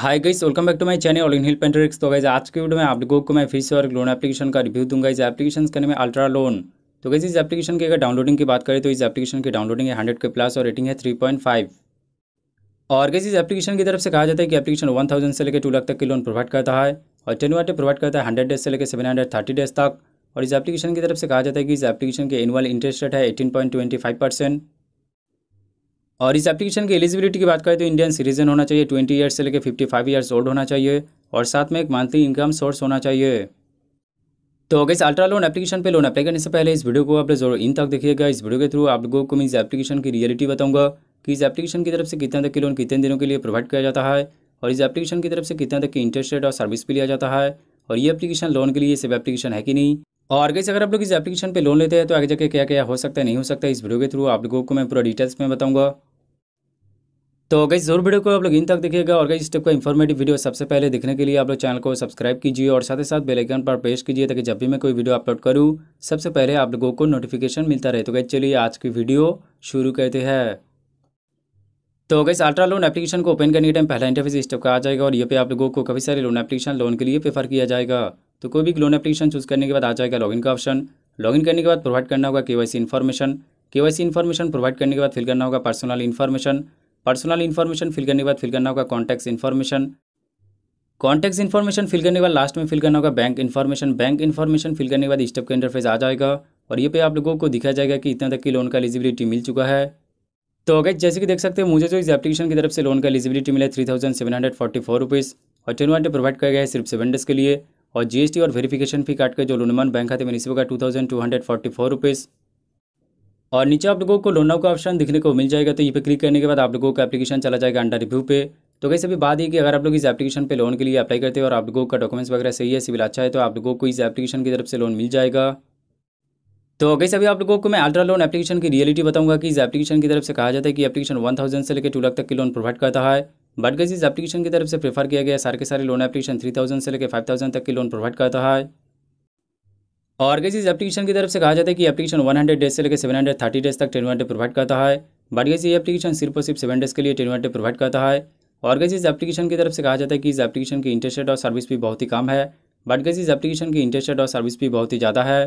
hi guys welcome back to my channel इन हिल पेंट्रिक्स तो गाइस आज के वीडियो में आप लोगों को मैं से और लोन एप्लीकेशन का रिव्यू दूंगा इस एप्लीकेशन का नाम है अल्ट्रा लोन तो गाइस इस एप्लीकेशन की अगर डाउनलोडिंग की बात करें तो इस एप्लीकेशन की डाउनलोडिंग है हंड्रेड के प्लस और रेटिंग है थ्री पॉइंट फाइव और गाइज इस एप्लीकेशन की तरफ से कहा जाता है कि एप्लीकेशन वन थाउजेंड से लेकर टू लाख तक की लोन प्रोवाइड करता है और टेन वाटे प्रोवाइड करता है हंड्रेड डेज से लेकर सेवन हंड्रेड थर्टी डेज तक और इस एप्लीकेशन की तरफ से कहा जाता है कि इस एप्लीकेशन के एनुअल इंटरेस्ट रेट है eighteen point twenty five percent और इस एप्लीकेशन की एलिजिबिलिटी की बात करें तो इंडियन सिटीजन होना चाहिए ट्वेंटी ईयर्स से लेकर फिफ्टी फाइव ईयर्स ओल्ड होना चाहिए और साथ में एक मंथली इनकम सोर्स होना चाहिए तो अगर इस अल्ट्रा लोन एप्लीकेशन पे लोन अप्लाई करने से पहले इस वीडियो को आप जरूर इन तक देखिएगा इस वीडियो के थ्रू आप लोगों को मैं इस एप्लीकेशन की रियलिटी बताऊंगा कि इस एप्लीकेशन की तरफ से कितना तक की लोन कितने दिनों के लिए प्रोवाइड किया जाता है और इस एप्लीकेशन की तरफ से कितना तक की इंटरेस्ट रेट और सर्विस भी लिया जाता है और ये एप्लीकेशन लोन के लिए सिर्फ एप्लीकेशन है कि नहीं और गैस अगर आप लोग इस एप्लीकेशन पे लोन लेते हैं तो आगे जाके क्या क्या हो सकता है नहीं हो सकता है इस वीडियो के थ्रू आप लोगों को मैं पूरा डिटेल्स में बताऊंगा तो गई जरूर वीडियो को आप लोग इन तक देखिएगा और गई इस टाइप का इन्फॉर्मेटिव वीडियो सबसे पहले देखने के लिए आप लोग चैनल को सब्सक्राइब कीजिए और साथ ही साथ बेलाइकन पर प्रेस कीजिए ताकि जब भी मैं कोई वीडियो अपलोड करूँ सबसे पहले आप लोगों को नोटिफिकेशन मिलता रहे तो गई चलिए आज की वीडियो शुरू करते हैं तो इस अल्ट्रा लोन एप्लीकेशन को ओपन करने के टाइम पहला इंटरफेस स्टेप का आ जाएगा और ये पे आप लोगों को काफ़ी सारे लोन एप्लीकेशन लोन के लिए प्रेफर किया जाएगा तो कोई भी लोन एप्लीकेशन चूज़ करने के बाद आ जाएगा लॉगिन का ऑप्शन लॉगिन करने के बाद प्रोवाइड करना होगा के वाई सी इन्फॉर्मेशन के वाई सी इन्फॉर्मेशन प्रोवाइड करने के बाद फिल करना होगा personal information personal information fill करने के बाद फिल करना होगा contact information contact information fill करने के बाद लास्ट में फिल करना होगा bank information bank information fill करने के बाद स्टेप का इंटरफेस आ जाएगा और ये पे आप लोगों को दिखा जाएगा कि इतना तक की लोन का एलिजिबिलिटी मिल चुका है तो अगर जैसे कि देख सकते हैं मुझे जो इस एप्लीकेशन की तरफ से लोन का एलिजिबिलिटी मिला three thousand seven hundred forty four rupees और टेन वन प्रोवाइड किया गया है सिर्फ सेवन डेज के लिए और जीएसटी और वेरिफिकेशन फी काट के जो लोनमान बैंक खाते में रिसीव होगा two thousand two hundred forty four rupees और नीचे आप लोगों को लोनाव का ऑप्शन दिखने को मिल जाएगा तो ये पे क्लिक करने के बाद आप लोगों का एप्लीकेशन चला जाएगा अंडर रिव्यू पे तो कैसे भी बात है कि अगर आप लोग इस एप्लीकेशन पे लोन के लिए अप्लाई करते हैं और आप लोगों का डॉक्यूमेंट्स वगैरह सही है सिविल अच्छा है तो आप लोगों को इस एप्लीकेशन की तरफ से लोन मिल जाएगा तो कैसे अभी आप लोगों को मैं अल्ट्रा लोन एप्लीकेशन की रियलिटी बताऊंगा कि इस एप्लीकेशन की तरफ से कहा जाता है कि एप्लीकेशन वन थाउजेंड से लेकर टू लाख तक की लोन प्रोवाइड करता है बट गज इस एप्लीकेशन की तरफ से प्रेफर किया गया सारे के सारे लोन एप्लीकेशन थ्री थाउजेंड से लेकर फाइव तक की लोन प्रोवाइड करता है ऑर्गेजिस एप्लीकेशन की तरफ से कहा जाता है कि एप्लीकेशन 100 डेज से लेकर 730 डेज तक टेन प्रोवाइड करता है बारगेज ये एप्लीकेशन सिर्फ और सिर्फ सेवन डेज के लिए टेन प्रोवाइड करता है ऑर्गेज इस एप्लीकेशन की तरफ से कहा जाता है कि इस एप्लीकेशन की इंटरेस्ट रेट और सर्विस भी बहुत ही कम है बटगेज इस एप्लीकेशन की इंटरेस्ट रेट और सर्विस भी बहुत ही ज़्यादा है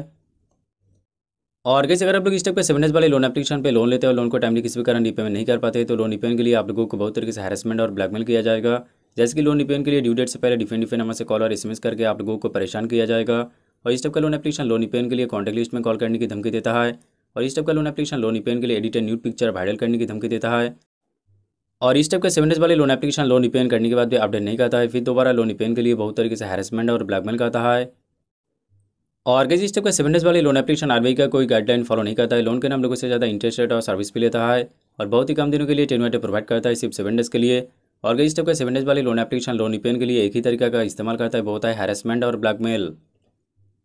और गैस अगर आप लोग इस टाइप के सेवन डेज वाले लोन एप्लीकेशन पर लोन लेते हैं और लोन को टाइमली किसी भी कारण रिपेमेंट नहीं कर पाते तो लोन रिपेमेंट के लिए आप लोगों को बहुत तरीके से हैरेसमेंट और ब्लैकमेल किया जाएगा जैसे कि लोन रिपेन के लिए ड्यू डेट से पहले डिफेंड डिफरेंट नंबर से कॉल और एस करके आप लोगों को परेशान किया जाएगा और इस टाइप का लोन एप्लीकेशन लोन पेन के लिए कॉन्टैक्ट लिस्ट में कॉल करने की धमकी देता है और इस टाइप का लोन एप्लीकेशन लोन रिपेन के लिए edited nude nude picture viral करने की धमकी देता है और इस टाइप के सेवन डेज वाले लोन एप्लीकेशन लोन रिपेन करने के बाद भी अपडेट नहीं करता है फिर दोबारा लोन रिपेन e के लिए बहुत तरीके से हैरेसमेंट और ब्लैकमेल करता है और कैसे इस टाइप का सेवन डेज वाले लोन एप्लीकेशन आरबीआई का कोई गाइडलाइन फॉलो नहीं करता है लोन के नाम लोगों से ज़्यादा इंटरेस्ट रेट और सर्विस भी लेता है और बहुत ही कम दिनों के लिए टेन टेनवेटर प्रोवाइड करता है सिर्फ सेवन डेज के लिए और कैसे इस टाइप का सेवन डेज वाले लोन एप्लीकेशन लोन रिपेन के लिए एक ही तरीका का इस्तेमाल करता है बहुत है हैरेसमेंट और ब्लैकमेल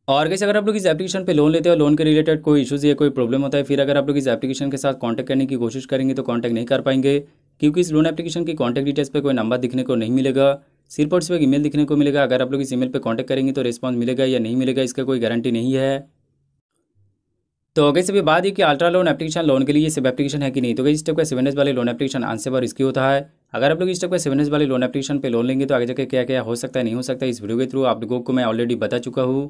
और कैसे अगर आप लोग इस एप्लीकेशन पे लोन लेते हो लोन के रिलेटेड कोई इशूज़ या कोई प्रॉब्लम होता है फिर अगर आप लोग इस एप्लीकेशन के साथ कॉन्टैक्ट करने की कोशिश करेंगे तो कॉन्टैक्ट नहीं कर पाएंगे क्योंकि इस लोन एप्लीकेशन की कॉन्टैक्ट डिटेल्स पर कोई नंबर दिखने को नहीं मिलेगा सिर्फ और सिर्फ ईमेल दिखने को मिलेगा अगर आप लोग इस ईमेल पर कॉन्टैक्ट करेंगे तो रिस्पॉन्स मिलेगा या नहीं मिलेगा इसका कोई गारंटी नहीं है तो अगर भी बात ये कि अल्ट्रा लोन एप्लीकेशन लोन के लिए सब एप्लीकेशन है कि नहीं तो अगर इस टाइप का सेवन वाले लोन एप्लीकेशन आंसर और इसकी होता है अगर आप लोग इस टाइप का सेवन वाले लोन एप्लीकेशन पर लोन लेंगे तो आगे जाकर क्या क्या हो सकता है नहीं हो सकता इस वीडियो के थ्रू आप लोगों को मैं ऑलरेडी बता चुका हूँ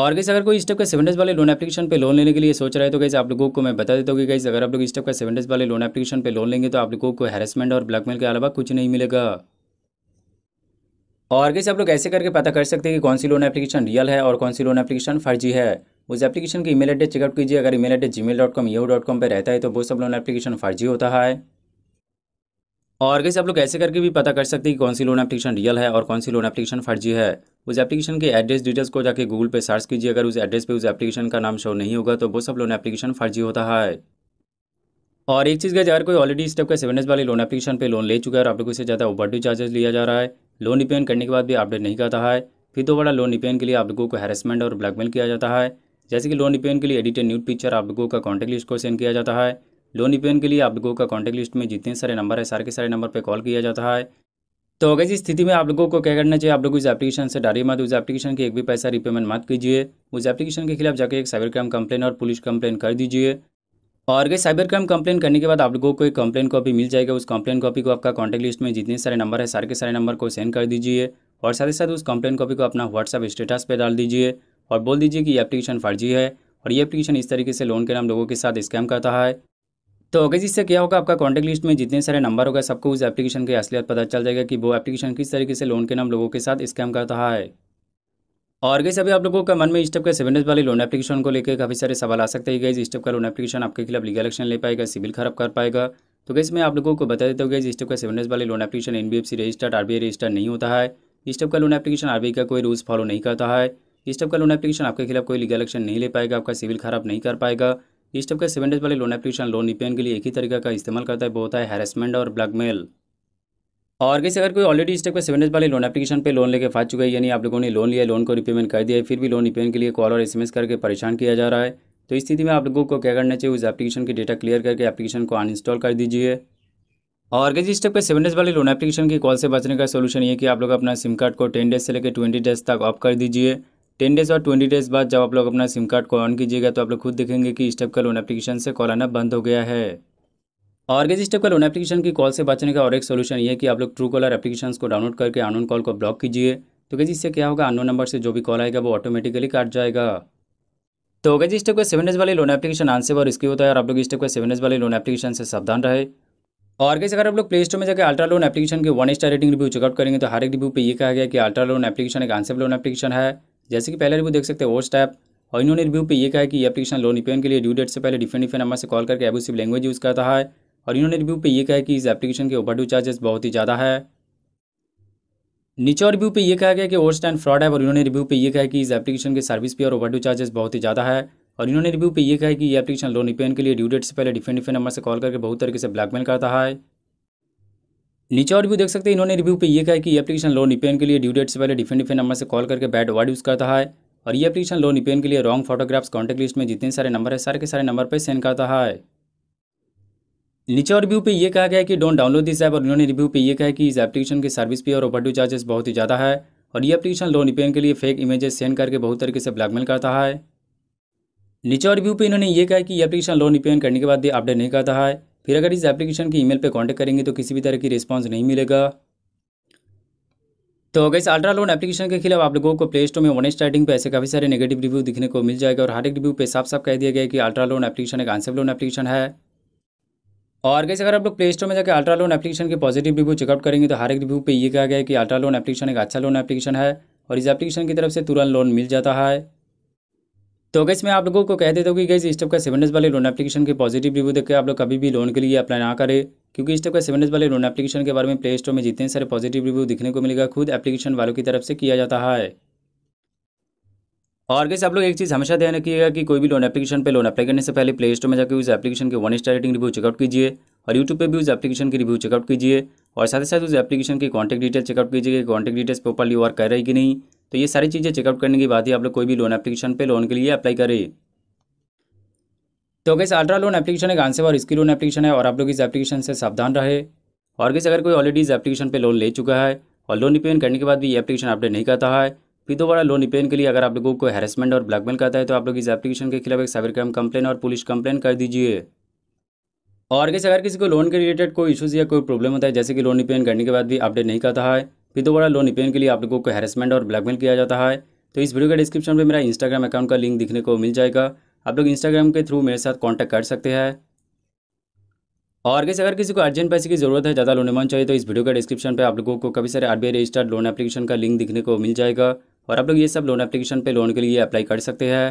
और कैसे अगर कोई स्टेप का सेवन डेज वाले लोन एप्लीकेशन पे लोन लेने के लिए सोच रहा है तो कैसे आप लोगों को मैं बता देता हूँ कि कैसे अगर आप लोग स्टेप का सेवन डेज वाले लोन एप्लीकेशन पे लोन लेंगे तो आप लोगों को हैरेसमेंट और ब्लैकमेल के अलावा कुछ नहीं मिलेगा और कैसे आप लोग ऐसे करके पता कर सकते हैं कि कौन सी लोन एप्लीकेशन रियल है और कौन सी लोन एप्लीकेशन फर्जी है उस एप्लीकेशन की ईमेल एड्रेस चेकआउट कीजिए अगर email address Gmail dot com U dot com पर रहता है तो वो सब लोन एप्लीकेशन फर्जी होता है और कैसे आप लोग ऐसे करके भी पता कर सकते हैं कि कौन सी लोन एप्लीकेशन रियल है और कौन सी लोन एप्लीकेशन फर्जी है उस एप्लीकेशन के एड्रेस डिटेल्स को जाके गूगल पे सर्च कीजिए अगर उस एड्रेस पे उस एप्लीकेशन का नाम शो नहीं होगा तो वो सब लोन एप्लीकेशन फर्जी होता है और एक चीज़ का अगर कोई ऑलरेडी इस टाइप का सेवन वाली लोन एप्लीकेशन पर लोन ले चुका है और आप लोगों से ज़्यादा ओवर चार्जेस लिया जा रहा है लोन रिपेन करने के बाद भी अपडेट नहीं करता है फिर दोबारा लोन रिपेन के लिए आप लोगों को हैरेसमेंट और ब्लैकमेल किया जाता है जैसे कि लोन रिपेन के लिए एडिटेड न्यूड पिक्चर आप लोगों का कॉन्टैक्ट लिस्ट को सेंड किया जाता है लोन रिपेन के लिए आप लोगों का कॉन्टैक्ट लिस्ट में जितने सारे नंबर है सारे के सारे नंबर पर कॉल किया जाता है तो अगर इस स्थिति में आप लोगों को क्या करना चाहिए आप लोग इस एप्लीकेशन से डारी मत उस एप्लीकेशन की एक भी पैसा रिपेमेंट मत कीजिए उस एप्लीकेशन के खिलाफ जाकर एक साइबर क्राइम कंप्लेन और पुलिस कंप्लेन कर दीजिए और अगर साइबर क्राइम कंप्लेन करने के बाद आप लोगों को एक कंप्लेन कॉपी मिल जाएगा उस कंप्लेन कॉपी को आपका कॉन्टैक्ट लिस्ट में जितने सारे नंबर है सारे के सारे नंबर को सेंड कर दीजिए और साथ ही साथ उस कंप्लेन कॉपी को अपना व्हाट्सअप स्टेटस पर डाल दीजिए और बोल दीजिए कि ये एप्लीकेशन फर्जी है और ये एप्लीकेशन इस तरीके से लोन के नाम लोगों के साथ स्कैम करता है तो अगर जिससे क्या होगा आपका कॉन्टैक्ट लिस्ट में जितने सारे नंबर होगा सबको उस एप्लीकेशन की असलियत पता चल जाएगा कि वो एप्लीकेशन किस तरीके से लोन के नाम लोगों के साथ स्कैम कर रहा है और गई अभी आप लोगों का मन में टाइप का सेवन डेज वाले लोन एप्लीकेशन को लेकर काफ़ी सारे सवाल आ सकते हैं गई टाइप का लोन एप्लीकेशन आपके खिलाफ लीगल एक्शन ले पाएगा सिविल खराब कर पाएगा तो गैस मैं आप लोगों को बता देता हूँ गई टाइप का सेवन डेज वाले loan application N B F C registered R B I registered नहीं होता है टाइप का लोन एप्लीकेशन आर का कोई रूल्स फॉलो नहीं करता है टाइप का लोन एप्लीकेशन आपके खिलाफ कोई लीगल एक्शन नहीं ले पाएगा आपका सिविल खराब नहीं कर पाएगा इस टाइप का सेवन डेज वाले लोन एप्लीकेशन लोन रिपेन के लिए एक ही तरीका का इस्तेमाल करता है वो होता है हैरेसमेंट और ब्लैकमेल और कैसे अगर कोई ऑलरेडी इस टाइप का सेवन डेज वाले लोन एप्लीकेशन पे लोन लेके फंस चुका है यानी आप लोगों ने लोन लिया लोन को रिपेमेंट कर दिया फिर भी लोन रिपेन e के लिए कॉल और एस करके परेशान किया जा रहा है तो इस स्थिति में आप लोगों को क्या करना चाहिए उस एप्लीकेशन की डेटा क्लियर करके एप्लीकेशन को अनइंस्टॉल कर दीजिए और कैसे इस टाइप का सेवन डेज वाले लोन एप्लीकेशन की कॉल से बचने का सोल्यूशन ये कि आप लोग अपना सिम कार्ड को टेन डेज से लेकर ट्वेंटी डेज तक ऑफ कर दीजिए टेन डेज़ और ट्वेंटी डेज़ बाद जब आप लोग अपना सिम कार्ड को ऑन कीजिएगा तो आप लोग खुद देखेंगे कि स्टेप का लोन एप्लीकेशन से कॉल आना बंद हो गया है और गैस इस का लोन एप्लीकेशन की कॉल से बचने का और एक सोल्यूशन ये कि आप लोग ट्रू कॉलर एप्लीकेशन को डाउनलोड करके अनोन कॉल को ब्लॉक कीजिए तो गैस इससे क्या होगा अनोन नंबर से जो भी कॉल आएगा वो ऑटोमेटिकली काट जाएगा तो अगर स्टेप टाइप का सेवन डेज वाले लोन एप्लीकेशन आंसर और इसकी होता है और आप लोग इस का सेवन डेज वाले लोन एप्लीकेशन से सावधान रहे और कैसे अगर आप लोग प्ले स्टोर में जाकर अल्ट्रा लोन एप्लीकेशन के one star rating review check out करेंगे तो हर एक रिव्यू पे ये कहा गया कि अल्ट्रा लोन एप्लीकेशन एक आंसर लोन एप्लीकेशन है जैसे कि पहले रिव्यू देख सकते हैं होस्ट ऐप और इन्होंने रिव्यू पे ये कहा कि एप्लीकेशन लोन रिपेन के लिए ड्यू डेट से पहले डिफरेंट डिफरेंट नंबर से कॉल करके एबूसिव लैंग्वेज यूज़ करता है और इन्होंने रिव्यू पे ये कहा कि इस एप्लीकेशन के ओवर चार्जेस बहुत ही ज़्यादा है नीचे और रिव्यू पे ये कहा गया कि ओवर स्टैंड फ्रॉड है और इन्होंने रिव्यू पे ये कहा कि इस एप्लीकेशन के सर्विस पे और ओवर चार्जेस बहुत ही ज़्यादा है और इन्होंने रिव्यू पे ये कहा कि ये एप्लीकेशन लोन रिपेन के लिए ड्यू डेट से पहले डिफरेंट डिफरेंट नंबर से कॉल करके बहुत तरीके से ब्लैकमेल करता है नीचे और भी देख सकते हैं इन्होंने रिव्यू पे ये कहा कि एप्लीकेशन लोन रिपेन के लिए ड्यू डेट से पहले डिफरेंट डिफरेंट नंबर से कॉल करके बैड वर्ड यूज़ करता है और ये एप्लीकेशन लोन रिपेन के लिए रॉन्ग फोटोग्राफ्स कॉन्टैक्ट लिस्ट में जितने सारे नंबर है सारे के सारे नंबर पर सेंड करता है नीचे और रिव्यू पे ये कहा गया कि डोंट डाउनलोड दिस ऐप और इन्होंने रिव्यू पे ये कहा कि इस एप्लीकेशन की सर्विस पे और ओवरड्यू चार्जेस बहुत ही ज़्यादा है और ये एप्लीकेशन लोन रिपेन के लिए फेक इमेजेस सेंड करके बहुत तरीके से ब्लैकमेल करता है नीचे और रिव्यू पे इन्होंने ये कहा कि ये एप्लीकेशन लोन रिपेन करने के बाद अपडेट नहीं करता है फिर अगर इस एप्लीकेशन की ईमेल पे कांटेक्ट करेंगे तो किसी भी तरह की रिस्पांस नहीं मिलेगा तो इस अल्ट्रा लोन एप्लीकेशन के खिलाफ आप लोगों को प्ले स्टोर में वन स्टार्टिंग पे ऐसे काफ़ी सारे नेगेटिव रिव्यू दिखने को मिल जाएगा और हर एक रिव्यू पे साफ साफ कह दिया गया कि अल्ट्रा लोन एप्लीकेशन एक आंसर लोन एप्लीकेशन है और कैसे अगर आप लोग प्ले स्टोर में जाकर अल्ट्रा लोन एप्लीकेशन के पॉजिटिव रिव्यू चेकआउट करेंगे तो हर एक रिव्यू पे ये कहा गया कि अल्ट्रा लोन एप्लीकेशन एक अच्छा लोन एप्लीकेशन है और इस एप्लीकेशन की तरफ से तुरंत लोन मिल जाता है तो गैस मैं आप लोगों को कह देता हूँ कि गैस इस टाइप का सेवन डेज वाले लोन एप्लीकेशन के पॉजिटिव रिव्यू देखकर आप लोग कभी भी लोन के लिए अप्लाई ना करें क्योंकि इस टाइप का सेवन डेज वाले लोन एप्लीकेशन के बारे में प्ले स्टोर में जितने सारे पॉजिटिव रिव्यू दिखने को मिलेगा खुद एप्लीकेशन वालों की तरफ से किया जाता है और कैसे आप लोग एक चीज़ हमेशा ध्यान रखिएगा कि कोई भी लोन एप्लीकेशन पे लोन अप्लाई करने से पहले प्ले स्टोर में जाकर उस एप्लीकेशन के one star rating review check out कीजिए और यूट्यूब पर भी उस एप्लीकेशन की रिव्यू चेकआउट कीजिए और साथ ही साथ उस एप्लीकेशन की कॉन्टैक्ट डिटेल चेकआउट कीजिए कि कॉन्टैक्ट डिटेल्स प्रॉपरली वर्क कर रही कि नहीं तो ये सारी चीज़ें चेकआउट करने के बाद ही आप लोग कोई भी लोन एप्लीकेशन पर लोन के लिए अप्लाई करें तो कैसे अल्ट्रा लोन एप्लीकेशन एक आंसर और इसकी लोन एप्लीकेशन है और आप लोग इस एप्लीकेशन से सावधान रहे और कैसे अगर कोई ऑलरेडी इस एप्लीकेशन पर लोन ले चुका है और लोन रिपेमेंट करने के बाद भी ये एप्लीकेशन अपडेट नहीं करता है फिर दोबारा लोन रिपेमेंट के लिए अगर आप लोगों को हैरेसमेंट और ब्लैकमेल करता है तो आप लोग इस एप्लीकेशन के खिलाफ एक साइबर क्राइम कंप्लेन और पुलिस कंप्लेन कर दीजिए और कैसे अगर किसी को लोन के रिलेटेड कोई इशूज़ या कोई प्रॉब्लम होता है जैसे कि लोन रिपेयर करने के बाद भी अपडेट नहीं करता है फिर दोबारा लोन रिपेयर के लिए आप लोगों को हेरसमेंट और ब्लैकमेल किया जाता है तो इस वीडियो के डिस्क्रिप्शन में मेरा इंस्टाग्राम अकाउंट का लिंक दिखने को मिल जाएगा आप लोग इंस्टाग्राम के थ्रू मेरे साथ कॉन्टैक्ट कर सकते हैं और कैसे अगर किसी को अर्जेंट पैसे की जरूरत है ज़्यादा लोन अमाउंट चाहिए तो इस वीडियो के डिस्क्रिप्शन पर आप लोगों को कभी सारे आरबीआई रजिस्टर्ड लोन एप्लीकेशन का लिंक दिखने को मिल जाएगा और आप लोग ये सब लोन एप्लीकेशन पर लोन के लिए अप्लाई कर सकते हैं